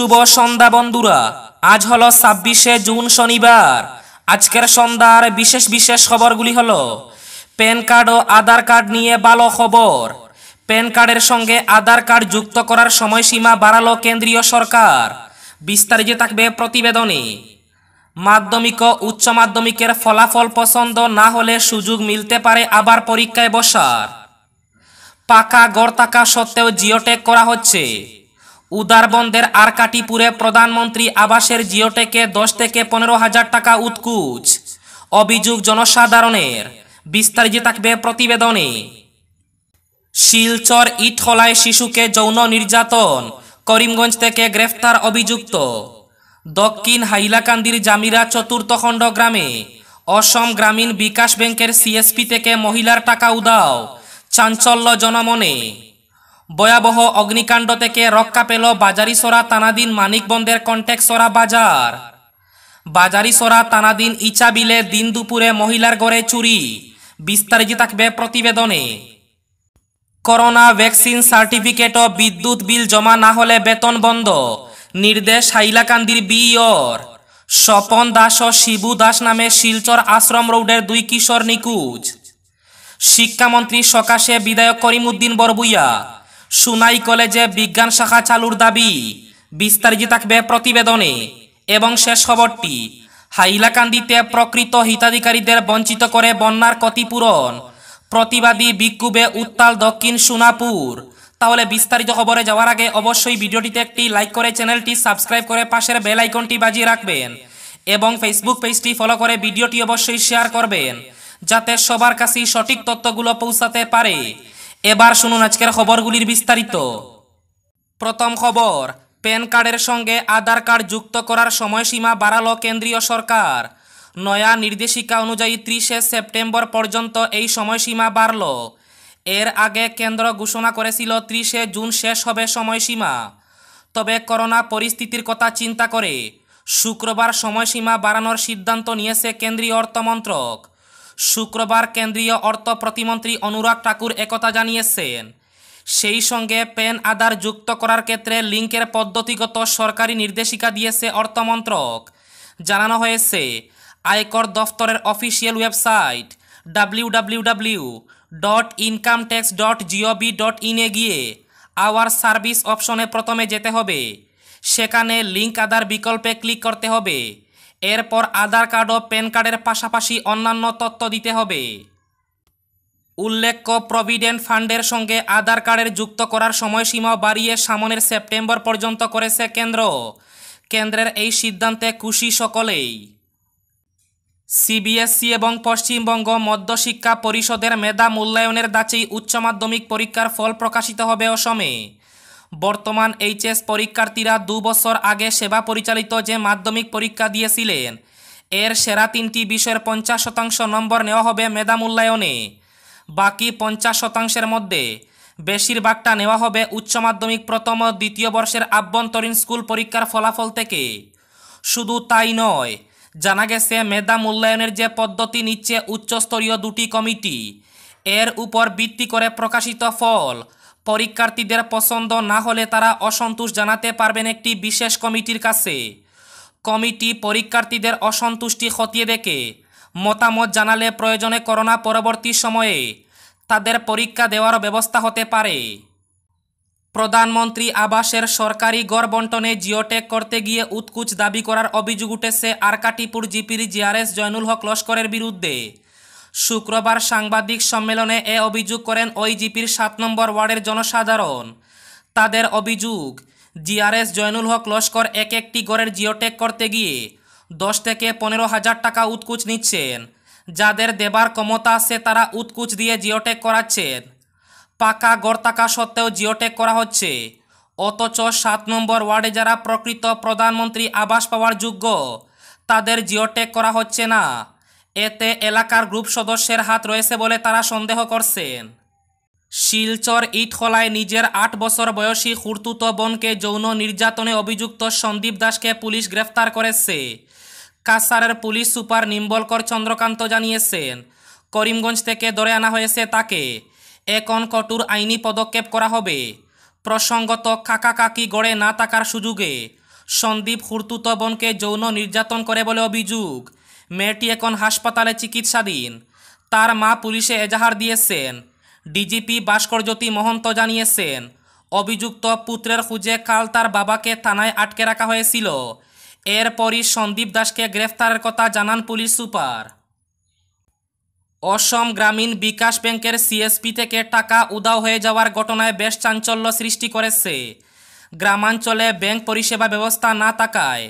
শুভ সন্ধ্যা বন্ধুরা আজ হলো ছাব্বিশে জুন শনিবার আজকের সন্ধ্যার বিশেষ বিশেষ খবরগুলি হলো প্যান কার্ড ও আধার কার্ড নিয়ে ভালো খবর প্যান কার্ডের সঙ্গে আধার কার্ড যুক্ত করার সময়সীমা বাড়ালো কেন্দ্রীয় সরকার বিস্তারিত থাকবে প্রতিবেদনে মাধ্যমিক ও উচ্চ মাধ্যমিকের ফলাফল পছন্দ না হলে সুযোগ মিলতে পারে আবার পরীক্ষায় বসার পাকা গড় থাকা সত্ত্বেও জিওটেক করা হচ্ছে উদারবন্দের আরকাটিপুরে প্রধানমন্ত্রী আবাসের জিওটেকে দশ থেকে পনেরো হাজার টাকা উৎকুচ অভিযোগ জনসাধারণের বিস্তারিত থাকবে প্রতিবেদনে শিলচর ইটহলায় শিশুকে যৌন নির্যাতন করিমগঞ্জ থেকে গ্রেফতার অভিযুক্ত দক্ষিণ হাইলাকান্দির জামিরা চতুর্থ খণ্ড গ্রামে অসম গ্রামীণ বিকাশ ব্যাংকের সিএসপি থেকে মহিলার টাকা উদাও চাঞ্চল্য জনমনে ভয়াবহ অগ্নিকাণ্ড থেকে রক্ষা পেল সরা তানাদিন মানিকবন্দের সরা বাজার সরা তানাদিন ইচাবিলে দিন দুপুরে মহিলার গড়ে চুরি বিস্তারিত থাকবে প্রতিবেদনে করোনা ভ্যাকসিন সার্টিফিকেট ও বিদ্যুৎ বিল জমা না হলে বেতন বন্ধ নির্দেশ হাইলাকান্দির বিওর স্বপন দাস ও শিবু দাস নামে শিলচর আশ্রম রোডের দুই কিশোর নিকুজ শিক্ষামন্ত্রী সকাশে বিধায়ক করিমউদ্দিন বরবুইয়া সুনাই কলেজে বিজ্ঞান শাখা চালুর দাবি বিস্তারিত থাকবে প্রতিবেদনে এবং শেষ খবরটি হাইলাকান্দিতে প্রকৃত হিতাধিকারীদের বঞ্চিত করে বন্যার ক্ষতিপূরণ প্রতিবাদী বিক্ষোভে উত্তাল দক্ষিণ সোনাপুর তাহলে বিস্তারিত খবরে যাওয়ার আগে অবশ্যই ভিডিওটিতে একটি লাইক করে চ্যানেলটি সাবস্ক্রাইব করে পাশের বেল আইকনটি বাজিয়ে রাখবেন এবং ফেসবুক পেজটি ফলো করে ভিডিওটি অবশ্যই শেয়ার করবেন যাতে সবার কাছে সঠিক তথ্যগুলো পৌঁছাতে পারে এবার শুনুন আজকের খবরগুলির বিস্তারিত প্রথম খবর প্যান কার্ডের সঙ্গে আধার কার্ড যুক্ত করার সময়সীমা বাড়াল কেন্দ্রীয় সরকার নয়া নির্দেশিকা অনুযায়ী ত্রিশে সেপ্টেম্বর পর্যন্ত এই সময়সীমা বাড়ল এর আগে কেন্দ্র ঘোষণা করেছিল ত্রিশে জুন শেষ হবে সময়সীমা তবে করোনা পরিস্থিতির কথা চিন্তা করে শুক্রবার সময়সীমা বাড়ানোর সিদ্ধান্ত নিয়েছে কেন্দ্রীয় অর্থমন্ত্রক শুক্রবার কেন্দ্রীয় অর্থ প্রতিমন্ত্রী অনুরাগ ঠাকুর একথা জানিয়েছেন সেই সঙ্গে পেন আধার যুক্ত করার ক্ষেত্রে লিঙ্কের পদ্ধতিগত সরকারি নির্দেশিকা দিয়েছে অর্থমন্ত্রক জানানো হয়েছে আয়কর দফতরের official website W W W dot income tax dot G O V dot ইনে গিয়ে আওয়ার সার্ভিস অপশনে প্রথমে যেতে হবে সেখানে লিঙ্ক আধার বিকল্পে ক্লিক করতে হবে এরপর আধার কার্ড ও প্যান কার্ডের পাশাপাশি অন্যান্য তথ্য দিতে হবে উল্লেখ্য প্রভিডেন্ট ফান্ডের সঙ্গে আধার কার্ডের যুক্ত করার সময়সীমা বাড়িয়ে সামনের সেপ্টেম্বর পর্যন্ত করেছে কেন্দ্র কেন্দ্রের এই সিদ্ধান্তে খুশি সকলেই সিবিএসসি e এবং পশ্চিমবঙ্গ মধ্যশিক্ষা পরিষদের মেধা মূল্যায়নের দাচেই উচ্চ মাধ্যমিক পরীক্ষার ফল প্রকাশিত হবে অসমে বর্তমান এইচএস পরীক্ষার্থীরা দু বছর আগে সেবা পরিচালিত যে মাধ্যমিক পরীক্ষা দিয়েছিলেন এর সেরা তিনটি বিষয়ের পঞ্চাশ শতাংশ নম্বর নেওয়া হবে মেধা মূল্যায়নে বাকি পঞ্চাশ শতাংশের মধ্যে বেশিরভাগটা নেওয়া হবে উচ্চ মাধ্যমিক প্রথম ও দ্বিতীয় বর্ষের আভ্যন্তরীণ স্কুল পরীক্ষার ফলাফল থেকে শুধু তাই নয় জানা গেছে মেধা মূল্যায়নের যে পদ্ধতি নিচ্ছে উচ্চস্তরীয় দুটি কমিটি এর উপর ভিত্তি করে প্রকাশিত ফল পরীক্ষার্থীদের পছন্দ না হলে তারা অসন্তোষ জানাতে পারবেন একটি বিশেষ কমিটির কাছে কমিটি পরীক্ষার্থীদের অসন্তুষ্টি খতিয়ে দেখে মতামত জানালে প্রয়োজনে করোনা পরবর্তী সময়ে তাদের পরীক্ষা দেওয়ার ব্যবস্থা হতে পারে প্রধানমন্ত্রী আবাসের সরকারি গড় বন্টনে জিওটেক করতে গিয়ে উৎকুচ দাবি করার অভিযোগ উঠেছে আরকাটিপুর জিপির জিআরএস জয়নুল হক লস্করের বিরুদ্ধে শুক্রবার সাংবাদিক সম্মেলনে এ অভিযোগ করেন ওই জিপির সাত নম্বর ওয়ার্ডের জনসাধারণ তাদের অভিযোগ জিআরএস জয়নুল হক লস্কর এক একটি গড়ের জিওটেক করতে গিয়ে দশ থেকে পনেরো হাজার টাকা উৎকুচ নিচ্ছেন যাদের দেবার ক্ষমতা আছে তারা উৎকুচ দিয়ে জিওটেক করাচ্ছেন পাকা গড় টাকা সত্ত্বেও জিওটেক করা হচ্ছে অথচ সাত নম্বর ওয়ার্ডে যারা প্রকৃত প্রধানমন্ত্রী আবাস পাওয়ার যোগ্য তাদের জিওটেক করা হচ্ছে না এতে এলাকার গ্রুপ সদস্যের হাত রয়েছে বলে তারা সন্দেহ করছেন শিলচর ইটখলায় নিজের আট বছর বয়সী হুর্তুত বোনকে যৌন নির্যাতনে অভিযুক্ত সন্দীপ দাসকে পুলিশ গ্রেফতার করেছে কাসারের পুলিশ সুপার নিম্বলকর চন্দ্রকান্ত জানিয়েছেন করিমগঞ্জ থেকে ধরে আনা হয়েছে তাকে এখন কটুর আইনি পদক্ষেপ করা হবে প্রসঙ্গত কাকা কাকি গড়ে না থাকার সুযোগে সন্দীপ হুর্তুত বোনকে যৌন নির্যাতন করে বলে অভিযোগ মেয়েটি এখন হাসপাতালে চিকিৎসাধীন তার মা পুলিশে এজাহার দিয়েছেন ডিজিপি ভাস্করজ্যোতি মহন্ত জানিয়েছেন অভিযুক্ত পুত্রের খুঁজে কাল তার বাবাকে থানায় আটকে রাখা হয়েছিল এরপরই সন্দীপ দাসকে গ্রেফতারের কথা জানান পুলিশ সুপার অসম গ্রামীণ বিকাশ ব্যাংকের সিএসপি থেকে টাকা উদাও হয়ে যাওয়ার ঘটনায় বেশ চাঞ্চল্য সৃষ্টি করেছে গ্রামাঞ্চলে ব্যাংক পরিষেবা ব্যবস্থা না থাকায়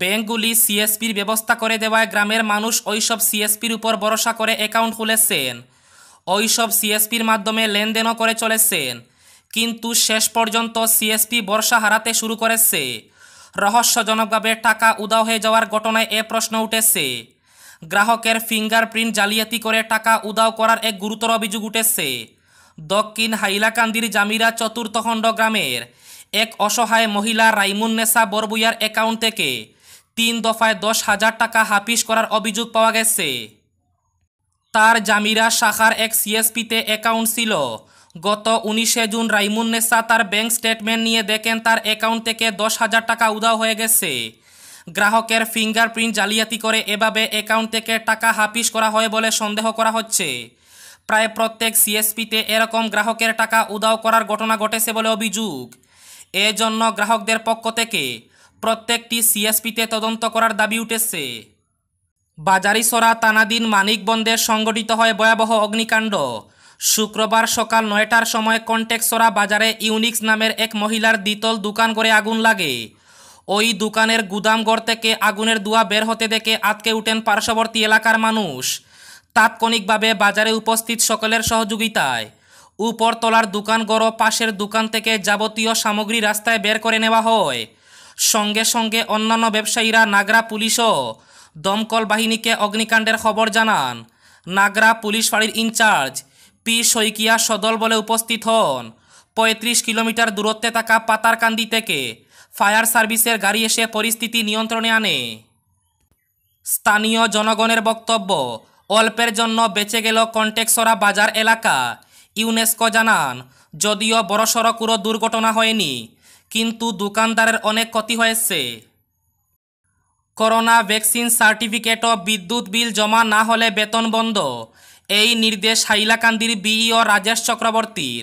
ব্যাংকগুলি সিএসপির ব্যবস্থা করে দেওয়ায় গ্রামের মানুষ ওইসব সিএসপির উপর ভরসা করে অ্যাকাউন্ট খুলেছেন ওইসব সিএসপির মাধ্যমে লেনদেনও করে চলেছেন কিন্তু শেষ পর্যন্ত সিএসপি বর্ষা হারাতে শুরু করেছে রহস্যজনকভাবে টাকা উদাও হয়ে যাওয়ার ঘটনায় এ প্রশ্ন উঠেছে গ্রাহকের ফিঙ্গারপ্রিন্ট জালিয়াতি করে টাকা উদাও করার এক গুরুতর অভিযোগ উঠেছে দক্ষিণ হাইলাকান্দির জামিরা চতুর্থখণ্ড গ্রামের এক অসহায় মহিলা রাইমুন্নেসা বরবুয়ার অ্যাকাউন্ট থেকে তিন দফায় দশ হাজার টাকা হাফিস করার অভিযোগ পাওয়া গেছে তার জামিরা শাখার এক সিএসপিতে অ্যাকাউন্ট ছিল গত উনিশে জুন রাইমুন্নেসা তার ব্যাংক স্টেটমেন্ট নিয়ে দেখেন তার অ্যাকাউন্ট থেকে দশ হাজার টাকা উধাও হয়ে গেছে গ্রাহকের ফিঙ্গারপ্রিন্ট জালিয়াতি করে এভাবে অ্যাকাউন্ট থেকে টাকা হাফিস করা হয় বলে সন্দেহ করা হচ্ছে প্রায় প্রত্যেক সিএসপিতে এরকম গ্রাহকের টাকা উদাও করার ঘটনা ঘটেছে বলে অভিযোগ এজন্য গ্রাহকদের পক্ষ থেকে প্রত্যেকটি সিএসপিতে তদন্ত করার দাবি উঠেছে বাজারিসরা তানাদিন মানিক বন্দে সংগঠিত হয় ভয়াবহ অগ্নিকাণ্ড শুক্রবার সকাল নয়টার সময় কন্টেক্সরা বাজারে ইউনিক্স নামের এক মহিলার দ্বিতল দোকান করে আগুন লাগে ওই দোকানের গুদামঘর থেকে আগুনের দুয়া বের হতে দেখে আটকে উঠেন পার্শ্ববর্তী এলাকার মানুষ তাৎক্ষণিকভাবে বাজারে উপস্থিত সকলের সহযোগিতায় উপরতলার দোকানঘর ও পাশের দোকান থেকে যাবতীয় সামগ্রী রাস্তায় বের করে নেওয়া হয় সঙ্গে সঙ্গে অন্যান্য ব্যবসায়ীরা নাগরা পুলিশও দমকল বাহিনীকে অগ্নিকাণ্ডের খবর জানান নাগরা পুলিশ ফাঁড়ির ইনচার্জ পি শইকিয়া সদল বলে উপস্থিত হন পঁয়ত্রিশ কিলোমিটার দূরত্বে থাকা পাতারকান্দি থেকে ফায়ার সার্ভিসের গাড়ি এসে পরিস্থিতি নিয়ন্ত্রণে আনে স্থানীয় জনগণের বক্তব্য অল্পের জন্য বেঁচে গেল কন্টেক্সরা বাজার এলাকা ইউনেস্কো জানান যদিও বড়সড় কোনো দুর্ঘটনা হয়নি কিন্তু দোকানদারের অনেক ক্ষতি হয়েছে করোনা ভ্যাকসিন সার্টিফিকেট ও বিদ্যুৎ বিল জমা না হলে বেতন বন্ধ এই নির্দেশ হাইলাকান্দির বিইও রাজেশ চক্রবর্তীর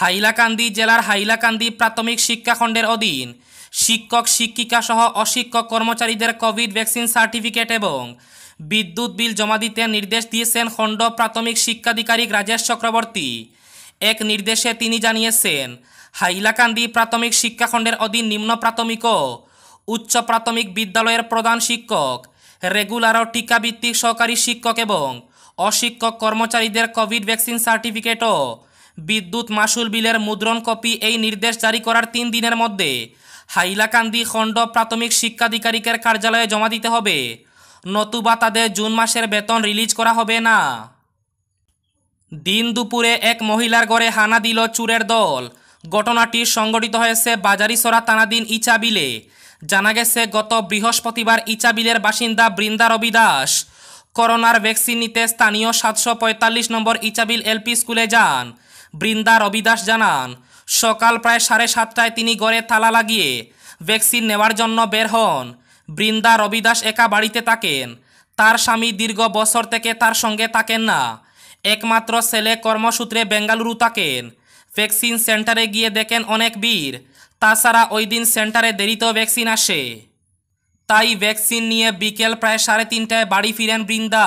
হাইলাকান্দি জেলার হাইলাকান্দি প্রাথমিক শিক্ষাখণ্ডের অধীন শিক্ষক শিক্ষিকা সহ অশিক্ষক কর্মচারীদের কোভিড ভ্যাকসিন সার্টিফিকেট এবং বিদ্যুৎ বিল জমা দিতে নির্দেশ দিয়েছেন খণ্ড প্রাথমিক শিক্ষাধিকারিক রাজেশ চক্রবর্তী এক নির্দেশে তিনি জানিয়েছেন হাইলাকান্দি প্রাথমিক শিক্ষাখণ্ডের অধীন নিম্ন প্রাথমিক ও উচ্চ প্রাথমিক বিদ্যালয়ের প্রধান শিক্ষক রেগুলার ও টিকাভিত্তিক সহকারী শিক্ষক এবং অশিক্ষক কর্মচারীদের কোভিড ভ্যাকসিন সার্টিফিকেট ও বিদ্যুৎ মাসুল বিলের মুদ্রণ কপি এই নির্দেশ জারি করার তিন দিনের মধ্যে হাইলাকান্দি খণ্ড প্রাথমিক শিক্ষাধিকারিকের কার্যালয়ে জমা দিতে হবে নতুবা তাদের জুন মাসের বেতন রিলিজ করা হবে না দিন দুপুরে এক মহিলার ঘরে হানা দিল চুরের দল ঘটনাটি সংঘটিত হয়েছে বাজারিসরা তানাদিন ইচাবিলে জানা গেছে গত বৃহস্পতিবার ইচাবিলের বাসিন্দা বৃন্দা রবি দাস করোনার ভ্যাকসিন নিতে স্থানীয় সাতশো নম্বর ইচাবিল এলপি স্কুলে যান বৃন্দা রবি দাস জানান সকাল প্রায় সাড়ে সাতটায় তিনি গড়ে তালা লাগিয়ে ভ্যাকসিন নেওয়ার জন্য বের হন বৃন্দা রবি দাস একা বাড়িতে থাকেন তার স্বামী দীর্ঘ বছর থেকে তার সঙ্গে থাকেন না একমাত্র ছেলে কর্মসূত্রে বেঙ্গালুরু থাকেন ভ্যাকসিন সেন্টারে গিয়ে দেখেন অনেক ভিড় তাছাড়া ওই দিন সেন্টারে দেরিতেও ভ্যাকসিন আসে তাই ভ্যাকসিন নিয়ে বিকেল প্রায় সাড়ে তিনটায় বাড়ি ফিরেন বৃন্দা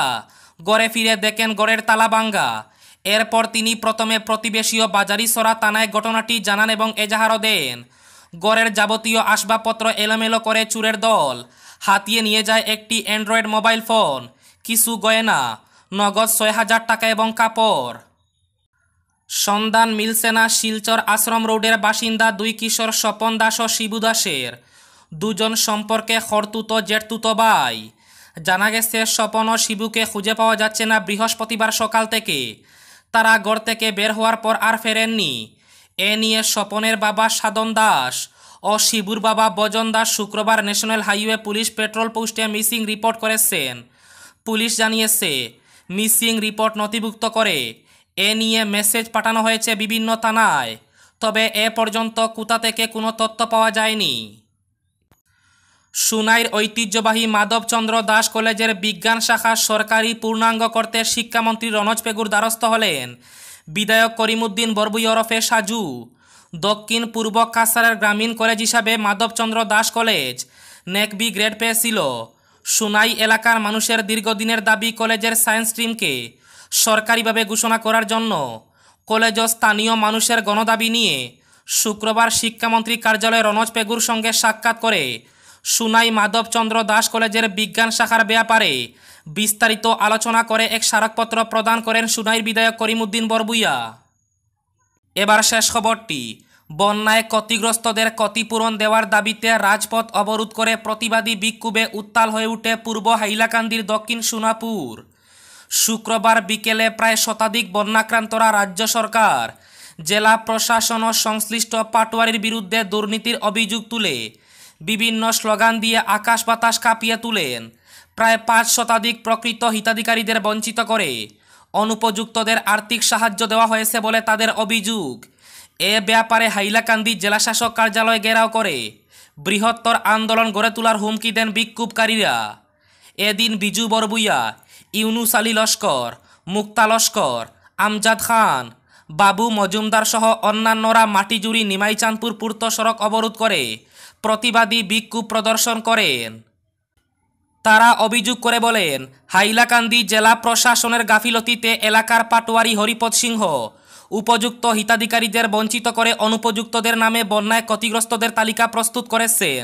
গড়ে ফিরে দেখেন গড়ের তালা ভাঙ্গা এরপর তিনি প্রথমে প্রতিবেশীয় সরা তানায় ঘটনাটি জানান এবং এজাহারও দেন গড়ের যাবতীয় আসবাবপত্র এলোমেলো করে চুরের দল হাতিয়ে নিয়ে যায় একটি অ্যান্ড্রয়েড মোবাইল ফোন কিছু গয়না নগদ ছয় হাজার টাকা এবং কাপড় সন্ধান মিলছে না শিলচর আশ্রম রোডের বাসিন্দা দুই কিশোর স্বপন দাস ও শিবু দাসের দুজন সম্পর্কে হরতুত জেঠতুত বাই জানা গেছে স্বপন ও শিবুকে খুঁজে পাওয়া যাচ্ছে না বৃহস্পতিবার সকাল থেকে তারা ঘর থেকে বের হওয়ার পর আর ফেরেননি এ নিয়ে স্বপনের বাবা সাদন দাস ও শিবুর বাবা বজন দাস শুক্রবার ন্যাশনাল হাইওয়ে পুলিশ পেট্রোল পোস্টে মিসিং রিপোর্ট করেছেন পুলিশ জানিয়েছে মিসিং রিপোর্ট নথিভুক্ত করে এ নিয়ে মেসেজ পাঠানো হয়েছে বিভিন্ন থানায় তবে এ পর্যন্ত কোথা থেকে কোনো তথ্য পাওয়া যায়নি সুনাইর ঐতিহ্যবাহী মাধবচন্দ্র দাস কলেজের বিজ্ঞান শাখা সরকারি পূর্ণাঙ্গ করতে শিক্ষামন্ত্রী রনজ পেগুর দ্বারস্থ হলেন বিধায়ক করিমুদ্দিন বরবুই ওরফে সাজু দক্ষিণ পূর্ব কাসারের গ্রামীণ কলেজ হিসাবে Madhabchandra Das college NAAC B grade পেয়েছিল সুনাই এলাকার মানুষের দীর্ঘদিনের দাবি কলেজের সায়েন্স স্ট্রিমকে সরকারিভাবে ঘোষণা করার জন্য কলেজ স্থানীয় মানুষের গণদাবি নিয়ে শুক্রবার শিক্ষামন্ত্রী কার্যালয়ে রনজ পেগুর সঙ্গে সাক্ষাৎ করে সুনাই মাধবচন্দ্র দাস কলেজের বিজ্ঞান শাখার ব্যাপারে বিস্তারিত আলোচনা করে এক স্মারকপত্র প্রদান করেন সুনাইর বিধায়ক করিমুদ্দিন বরবুইয়া এবার শেষ খবরটি বন্যায় ক্ষতিগ্রস্তদের ক্ষতিপূরণ দেওয়ার দাবিতে রাজপথ অবরোধ করে প্রতিবাদী বিক্ষোভে উত্তাল হয়ে উঠে পূর্ব হাইলাকান্দির দক্ষিণ সোনাপুর শুক্রবার বিকেলে প্রায় শতাধিক বন্যাক্রান্তরা রাজ্য সরকার জেলা প্রশাসন ও সংশ্লিষ্ট পাটোয়ারির বিরুদ্ধে দুর্নীতির অভিযোগ তুলে বিভিন্ন স্লোগান দিয়ে আকাশ বাতাস কাঁপিয়ে তুলেন প্রায় পাঁচ শতাধিক প্রকৃত হিতাধিকারীদের বঞ্চিত করে অনুপযুক্তদের আর্থিক সাহায্য দেওয়া হয়েছে বলে তাদের অভিযোগ এ ব্যাপারে হাইলাকান্দি জেলাশাসক কার্যালয় ঘেরাও করে বৃহত্তর আন্দোলন গড়ে তোলার হুমকি দেন বিক্ষোভকারীরা এদিন বিজু বরবুইয়া ইউনুস আলী লস্কর মুক্তা লস্কর আমজাদ খান বাবু মজুমদার সহ অন্যান্যরা মাটিজুরি নিমাইচাঁদপুর পূর্ত সড়ক অবরোধ করে প্রতিবাদী বিক্ষোভ প্রদর্শন করেন তারা অভিযোগ করে বলেন হাইলাকান্দি জেলা প্রশাসনের গাফিলতিতে এলাকার পাটোয়ারি হরিপদ সিংহ উপযুক্ত হিতাধিকারীদের বঞ্চিত করে অনুপযুক্তদের নামে বন্যায় ক্ষতিগ্রস্তদের তালিকা প্রস্তুত করেছেন